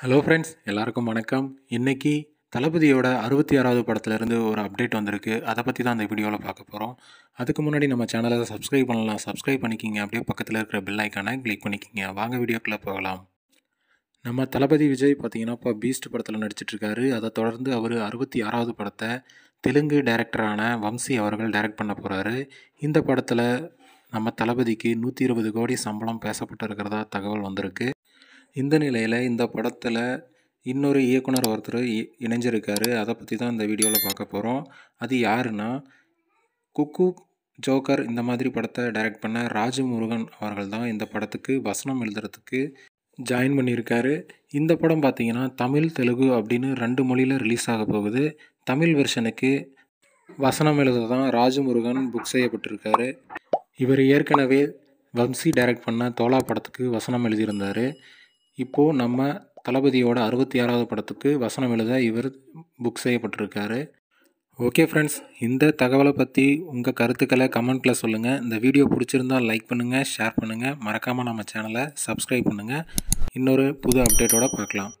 hello friends எல்லாருக்கும் வணக்கம் இன்றைக்கி தளபதியோட அறுபத்தி ஆறாவது படத்துலேருந்து ஒரு அப்டேட் வந்திருக்கு அதை பற்றி தான் அந்த வீடியோவில் பார்க்க போகிறோம் அதுக்கு முன்னாடி நம்ம சேனலை சப்ஸ்கிரைப் பண்ணலாம் சப்ஸ்கிரைப் பண்ணிக்கிங்க அப்படியே பக்கத்தில் இருக்கிற பெல் ஐக்கானை கிளிக் பண்ணிக்கிங்க வாங்க வீடியோக்குள்ளே போகலாம் நம்ம தளபதி விஜய் பார்த்தீங்கன்னா இப்போ பீஸ்ட் படத்தில் நடிச்சிட்ருக்காரு அதை தொடர்ந்து அவர் அறுபத்தி ஆறாவது படத்தை தெலுங்கு டைரக்டரான வம்சி அவர்கள் டைரக்ட் பண்ண போகிறாரு இந்த படத்தில் நம்ம தளபதிக்கு நூற்றி இருபது கோடி சம்பளம் பேசப்பட்டு இருக்கிறதா தகவல் வந்திருக்கு இந்த நிலையில் இந்த படத்தில் இன்னொரு இயக்குனர் ஒருத்தர் இணைஞ்சிருக்காரு அதை பற்றி தான் இந்த வீடியோவில் பார்க்க போகிறோம் அது யாருன்னா குக்கு ஜோக்கர் இந்த மாதிரி படத்தை டைரக்ட் பண்ண ராஜமுருகன் அவர்கள் தான் இந்த படத்துக்கு வசனம் எழுதுறதுக்கு ஜாயின் பண்ணியிருக்காரு இந்த படம் பார்த்திங்கன்னா தமிழ் தெலுங்கு அப்படின்னு ரெண்டு மொழியில் ரிலீஸ் ஆக போகுது தமிழ் வெர்ஷனுக்கு வசனம் எழுத தான் ராஜமுருகன் புக் செய்யப்பட்டிருக்காரு இவர் ஏற்கனவே வம்சி டைரக்ட் பண்ண தோலா படத்துக்கு வசனம் எழுதியிருந்தார் இப்போது நம்ம தளபதியோட அறுபத்தி ஆறாவது படத்துக்கு வசனம் எழுத இவர் புக் செய்யப்பட்டிருக்காரு ஓகே ஃப்ரெண்ட்ஸ் இந்த தகவலை பற்றி உங்கள் கருத்துக்களை கமெண்ட்டில் சொல்லுங்கள் இந்த வீடியோ பிடிச்சிருந்தால் லைக் பண்ணுங்கள் ஷேர் பண்ணுங்கள் மறக்காமல் நம்ம சேனலை சப்ஸ்கிரைப் பண்ணுங்கள் இன்னொரு புது அப்டேட்டோடு பார்க்கலாம்